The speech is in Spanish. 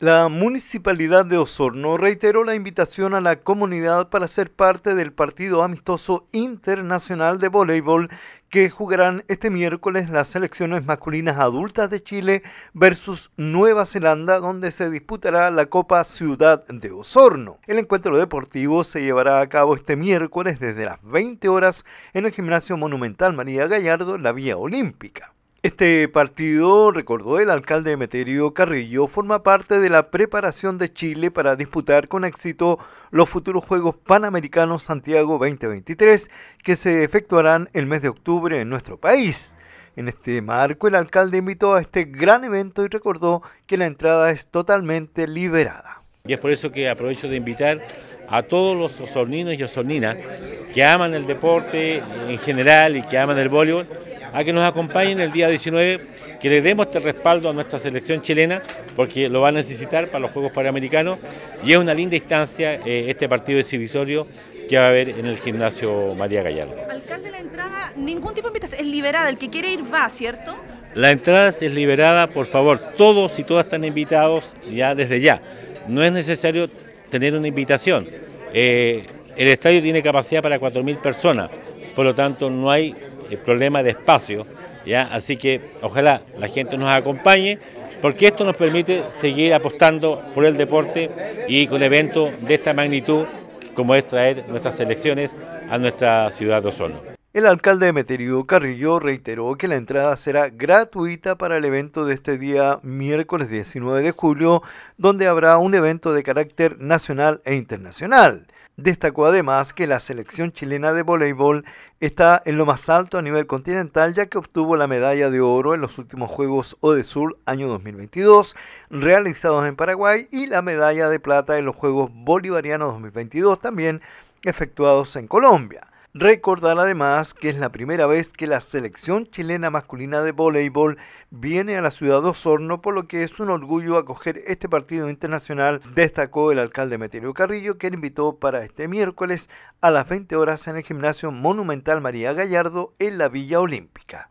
La municipalidad de Osorno reiteró la invitación a la comunidad para ser parte del partido amistoso internacional de voleibol que jugarán este miércoles las selecciones masculinas adultas de Chile versus Nueva Zelanda, donde se disputará la Copa Ciudad de Osorno. El encuentro deportivo se llevará a cabo este miércoles desde las 20 horas en el Gimnasio Monumental María Gallardo, la Vía Olímpica. Este partido, recordó el alcalde Emeterio Carrillo, forma parte de la preparación de Chile para disputar con éxito los futuros Juegos Panamericanos Santiago 2023 que se efectuarán el mes de octubre en nuestro país. En este marco, el alcalde invitó a este gran evento y recordó que la entrada es totalmente liberada. Y es por eso que aprovecho de invitar a todos los osorninos y osorninas que aman el deporte en general y que aman el voleibol a que nos acompañen el día 19, que le demos este respaldo a nuestra selección chilena, porque lo va a necesitar para los Juegos Panamericanos. Y es una linda instancia eh, este partido exhibisorio que va a haber en el gimnasio María Gallardo. Alcalde, la entrada, ningún tipo de invitación, es liberada, el que quiere ir va, ¿cierto? La entrada es liberada, por favor, todos y todas están invitados ya desde ya. No es necesario tener una invitación. Eh, el estadio tiene capacidad para 4.000 personas, por lo tanto no hay el problema de espacio. ¿ya? Así que ojalá la gente nos acompañe porque esto nos permite seguir apostando por el deporte y con eventos de esta magnitud como es traer nuestras selecciones a nuestra ciudad de Osorno. El alcalde de Meterio Carrillo reiteró que la entrada será gratuita para el evento de este día miércoles 19 de julio, donde habrá un evento de carácter nacional e internacional. Destacó además que la selección chilena de voleibol está en lo más alto a nivel continental ya que obtuvo la medalla de oro en los últimos Juegos ODESUR año 2022 realizados en Paraguay y la medalla de plata en los Juegos Bolivarianos 2022 también efectuados en Colombia. Recordar además que es la primera vez que la selección chilena masculina de voleibol viene a la ciudad de Osorno, por lo que es un orgullo acoger este partido internacional, destacó el alcalde Meterio Carrillo, que invitó para este miércoles a las 20 horas en el gimnasio Monumental María Gallardo en la Villa Olímpica.